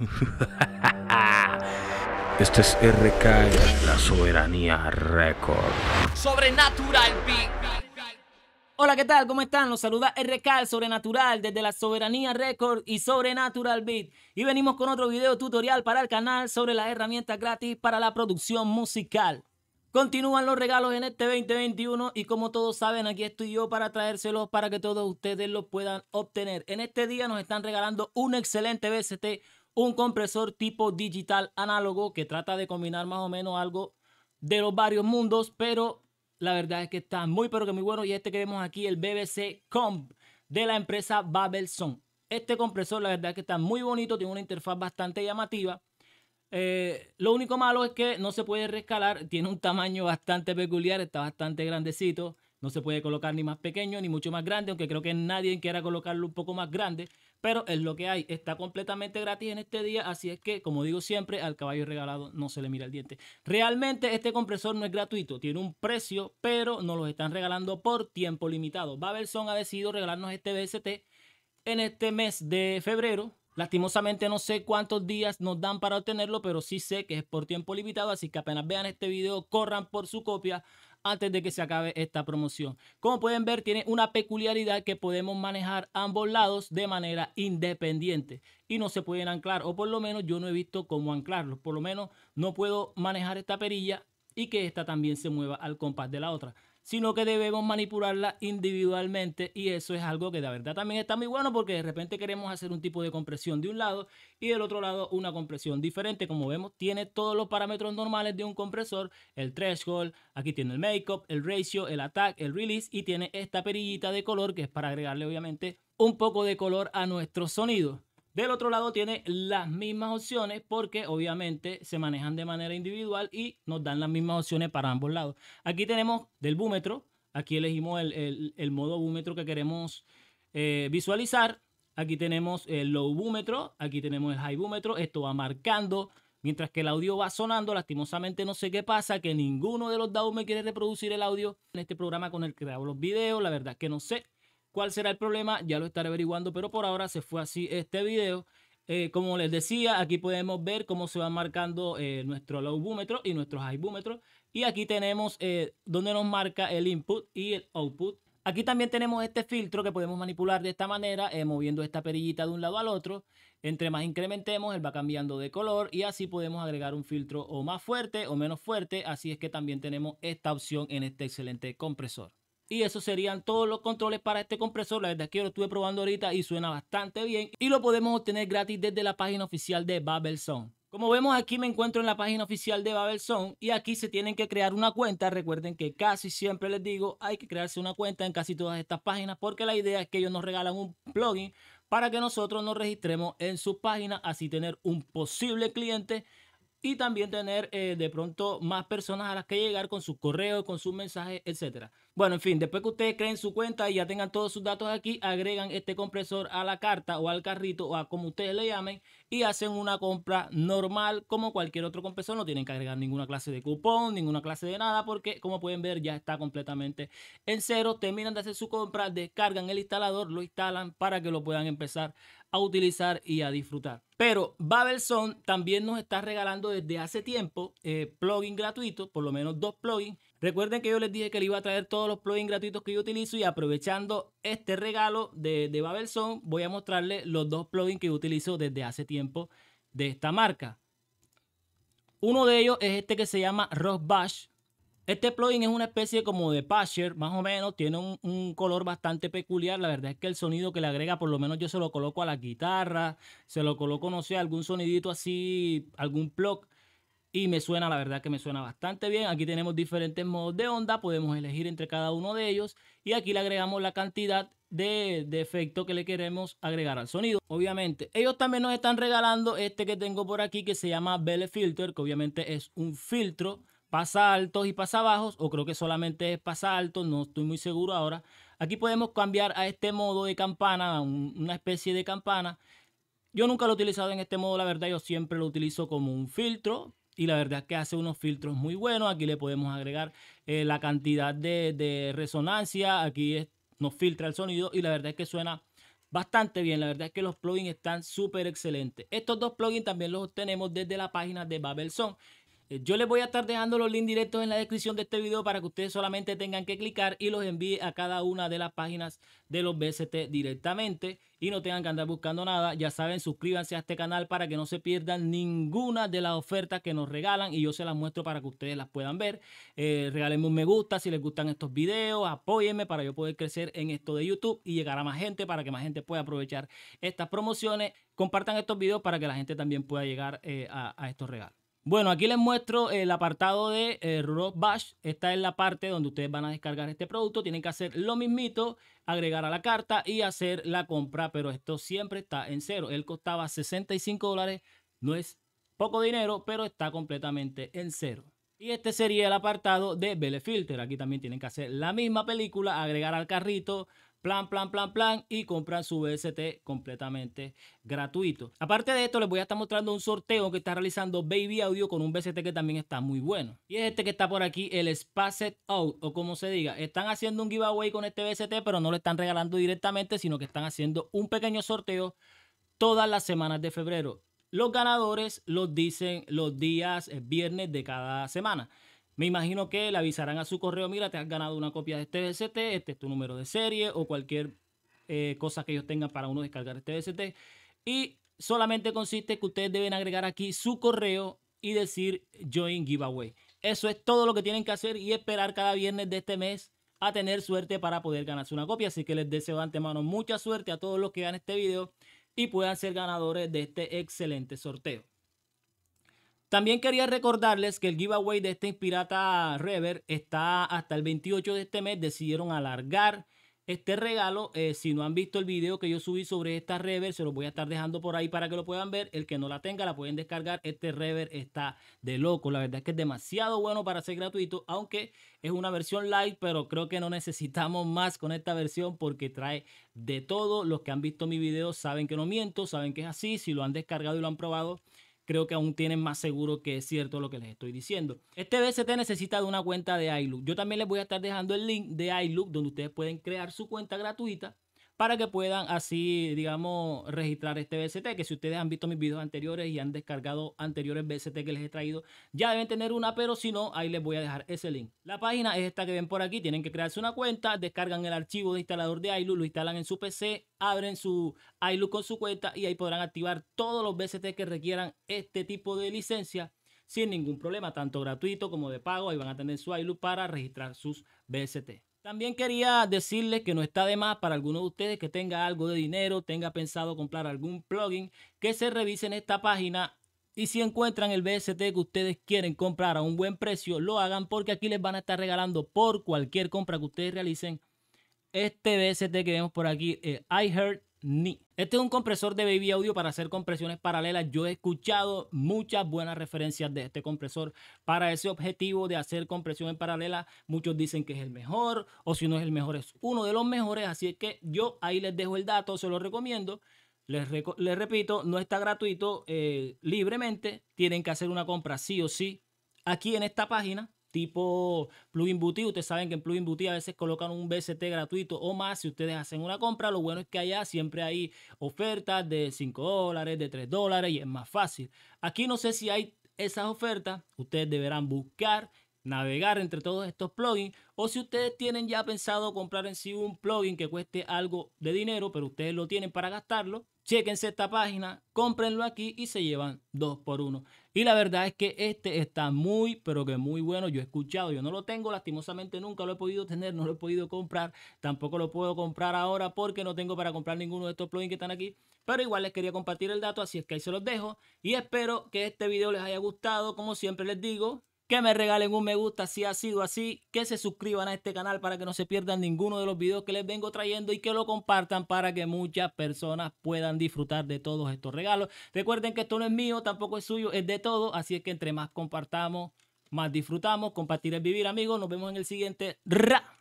Este es RK, la soberanía récord. Sobrenatural Beat Hola, ¿qué tal? ¿Cómo están? Los saluda RK Sobrenatural desde la Soberanía Record y Sobrenatural Beat. Y venimos con otro video tutorial para el canal sobre las herramientas gratis para la producción musical. Continúan los regalos en este 2021 y como todos saben, aquí estoy yo para traérselos para que todos ustedes los puedan obtener. En este día nos están regalando un excelente BST, un compresor tipo digital análogo que trata de combinar más o menos algo de los varios mundos, pero la verdad es que está muy pero que muy bueno y este que vemos aquí, el BBC Comp de la empresa Babelson. Este compresor la verdad es que está muy bonito, tiene una interfaz bastante llamativa. Eh, lo único malo es que no se puede rescalar, tiene un tamaño bastante peculiar, está bastante grandecito. No se puede colocar ni más pequeño ni mucho más grande, aunque creo que nadie quiera colocarlo un poco más grande. Pero es lo que hay. Está completamente gratis en este día, así es que, como digo siempre, al caballo regalado no se le mira el diente. Realmente este compresor no es gratuito, tiene un precio, pero nos lo están regalando por tiempo limitado. Babelson ha decidido regalarnos este BST en este mes de febrero. Lastimosamente no sé cuántos días nos dan para obtenerlo, pero sí sé que es por tiempo limitado, así que apenas vean este video, corran por su copia antes de que se acabe esta promoción. Como pueden ver, tiene una peculiaridad que podemos manejar ambos lados de manera independiente y no se pueden anclar, o por lo menos yo no he visto cómo anclarlos. Por lo menos no puedo manejar esta perilla y que esta también se mueva al compás de la otra sino que debemos manipularla individualmente y eso es algo que de verdad también está muy bueno porque de repente queremos hacer un tipo de compresión de un lado y del otro lado una compresión diferente. Como vemos, tiene todos los parámetros normales de un compresor, el threshold, aquí tiene el makeup, el ratio, el attack, el release y tiene esta perillita de color que es para agregarle obviamente un poco de color a nuestro sonido. Del otro lado tiene las mismas opciones porque obviamente se manejan de manera individual y nos dan las mismas opciones para ambos lados. Aquí tenemos del búmetro, aquí elegimos el, modo búmetro que queremos eh, visualizar. Aquí tenemos el low búmetro, aquí tenemos el high búmetro, esto va marcando. Mientras que el audio va sonando, lastimosamente no sé qué pasa, que ninguno de los DAW me quiere reproducir el audio en este programa con el que hago los videos, la verdad que no sé. ¿Cuál será el problema? Ya lo estaré averiguando, pero por ahora se fue así este video. Eh, como les decía, aquí podemos ver cómo se van marcando eh, nuestro low y nuestros high Y aquí tenemos eh, donde nos marca el input y el output. Aquí también tenemos este filtro que podemos manipular de esta manera, moviendo esta perillita de un lado al otro. Entre más incrementemos, él va cambiando de color y así podemos agregar un filtro o más fuerte o menos fuerte. Así es que también tenemos esta opción en este excelente compresor. Y esos serían todos los controles para este compresor. La verdad es que yo lo estuve probando ahorita y suena bastante bien. Y lo podemos obtener gratis desde la página oficial de Babel Como vemos aquí me encuentro en la página oficial de Babel y aquí se tienen que crear una cuenta. Recuerden que casi siempre les digo hay que crearse una cuenta en casi todas estas páginas porque la idea es que ellos nos regalan un plugin para que nosotros nos registremos en su página, así tener un posible cliente y también tener eh, de pronto más personas a las que llegar con sus correos, con sus mensajes, etcétera. Bueno, en fin, después que ustedes creen su cuenta y ya tengan todos sus datos aquí, agregan este compresor a la carta o al carrito o a como ustedes le llamen y hacen una compra normal como cualquier otro compresor. No tienen que agregar ninguna clase de cupón, ninguna clase de nada porque como pueden ver ya está completamente en cero. Terminan de hacer su compra, descargan el instalador, lo instalan para que lo puedan empezar a a utilizar y a disfrutar. Pero Babel también nos está regalando desde hace tiempo eh, plugins gratuitos, por lo menos dos plugins. Recuerden que yo les dije que le iba a traer todos los plugins gratuitos que yo utilizo y aprovechando este regalo de, de Babel voy a mostrarles los dos plugins que utilizo desde hace tiempo de esta marca. Uno de ellos es este que se llama Rock Bash. Este plugin es una especie como de patcher, más o menos, tiene un, color bastante peculiar, la verdad es que el sonido que le agrega, por lo menos yo se lo coloco a la guitarra, se lo coloco, no sé, algún sonidito así, algún plug, y me suena, la verdad que me suena bastante bien. Aquí tenemos diferentes modos de onda, podemos elegir entre cada uno de ellos, y aquí le agregamos la cantidad de, de, efecto que le queremos agregar al sonido. Obviamente, ellos también nos están regalando este que tengo por aquí que se llama Belle Filter, que obviamente es un filtro pasa altos y pasa bajos, o creo que solamente es pasa altos, no estoy muy seguro ahora. Aquí podemos cambiar a este modo de campana, una especie de campana. Yo nunca lo he utilizado en este modo, la verdad, yo siempre lo utilizo como un filtro. Y la verdad es que hace unos filtros muy buenos. Aquí le podemos agregar eh, la cantidad de, resonancia. Aquí nos filtra el sonido y la verdad es que suena bastante bien. La verdad es que los plugins están súper excelentes. Estos dos plugins también los obtenemos desde la página de Babelson. Eh, yo les voy a estar dejando los links directos en la descripción de este video para que ustedes solamente tengan que clicar y los envíe a cada una de las páginas de los BST directamente y no tengan que andar buscando nada. Ya saben, suscríbanse a este canal para que no se pierdan ninguna de las ofertas que nos regalan y yo se las muestro para que ustedes las puedan ver. Eh, regálenme un me gusta si les gustan estos videos, apóyenme para yo poder crecer en esto de YouTube y llegar a más gente para que más gente pueda aprovechar estas promociones. Compartan estos videos para que la gente también pueda llegar eh, a estos regalos. Bueno, aquí les muestro el apartado de eh, Rock Bash. Esta es la parte donde ustedes van a descargar este producto. Tienen que hacer lo mismito, agregar a la carta y hacer la compra, pero esto siempre está en cero. Él costaba 65 dólares, no es poco dinero, pero está completamente en cero. Y este sería el apartado de Belefilter. Aquí también tienen que hacer la misma película, agregar al carrito, plan, plan, plan, plan y compran su BST completamente gratuito. Aparte de esto, les voy a estar mostrando un sorteo que está realizando Baby Audio con un BST que también está muy bueno. Y es este que está por aquí, el Spacet Out o como se diga. Están haciendo un giveaway con este BST, pero no lo están regalando directamente, sino que están haciendo un pequeño sorteo todas las semanas de febrero. Los ganadores los dicen los días eh, viernes de cada semana. Me imagino que le avisarán a su correo, mira, te has ganado una copia de este DST, este es tu número de serie o cualquier eh, cosa que ellos tengan para uno descargar este DST. Y solamente consiste que ustedes deben agregar aquí su correo y decir join giveaway. Eso es todo lo que tienen que hacer y esperar cada viernes de este mes a tener suerte para poder ganarse una copia. Así que les deseo de antemano mucha suerte a todos los que vean este video y puedan ser ganadores de este excelente sorteo. También quería recordarles que el giveaway de este Inspirata Rever está hasta el 28 de este mes. Decidieron alargar este regalo. Eh, si no han visto el video que yo subí sobre esta Rever, se los voy a estar dejando por ahí para que lo puedan ver. El que no la tenga, la pueden descargar. Este Rever está de loco. La verdad es que es demasiado bueno para ser gratuito, aunque es una versión light, pero creo que no necesitamos más con esta versión porque trae de todo. Los que han visto mi video saben que no miento, saben que es así. Si lo han descargado y lo han probado creo que aún tienen más seguro que es cierto lo que les estoy diciendo. Este BCT necesita de una cuenta de iLook. Yo también les voy a estar dejando el link de iLook donde ustedes pueden crear su cuenta gratuita para que puedan así, digamos, registrar este BST, que si ustedes han visto mis videos anteriores y han descargado anteriores BST que les he traído, ya deben tener una, pero si no, ahí les voy a dejar ese link. La página es esta que ven por aquí, tienen que crearse una cuenta, descargan el archivo de instalador de ILU, lo instalan en su PC, abren su ilu con su cuenta y ahí podrán activar todos los BST que requieran este tipo de licencia sin ningún problema, tanto gratuito como de pago, ahí van a tener su ilu para registrar sus BST. También quería decirles que no está de más para alguno de ustedes que tenga algo de dinero, tenga pensado comprar algún plugin, que se revisen esta página y si encuentran el BST que ustedes quieren comprar a un buen precio, lo hagan porque aquí les van a estar regalando por cualquier compra que ustedes realicen este BST que vemos por aquí, eh, iHeart ni. Este es un compresor de baby audio para hacer compresiones paralelas. Yo he escuchado muchas buenas referencias de este compresor para ese objetivo de hacer compresiones paralelas. Muchos dicen que es el mejor o si no es el mejor es uno de los mejores. Así es que yo ahí les dejo el dato, se lo recomiendo. Les, repito, no está gratuito eh, libremente. Tienen que hacer una compra sí o sí aquí en esta página tipo Plugin booty, Ustedes saben que en Plugin booty a veces colocan un BST gratuito o más si ustedes hacen una compra. Lo bueno es que allá siempre hay ofertas de 5 dólares, de 3 dólares y es más fácil. Aquí no sé si hay esas ofertas. Ustedes deberán buscar navegar entre todos estos plugins o si ustedes tienen ya pensado comprar en sí un plugin que cueste algo de dinero pero ustedes lo tienen para gastarlo Chequense esta página, cómprenlo aquí y se llevan dos por uno. Y la verdad es que este está muy, pero que muy bueno. Yo he escuchado, yo no lo tengo, lastimosamente nunca lo he podido tener, no lo he podido comprar. Tampoco lo puedo comprar ahora porque no tengo para comprar ninguno de estos plugins que están aquí. Pero igual les quería compartir el dato, así es que ahí se los dejo. Y espero que este video les haya gustado. Como siempre les digo, que me regalen un me gusta si ha sido así, que se suscriban a este canal para que no se pierdan ninguno de los videos que les vengo trayendo y que lo compartan para que muchas personas puedan disfrutar de todos estos regalos. Recuerden que esto no es mío, tampoco es suyo, es de todos, así es que entre más compartamos, más disfrutamos. Compartir es vivir, amigos. Nos vemos en el siguiente. ¡Ra!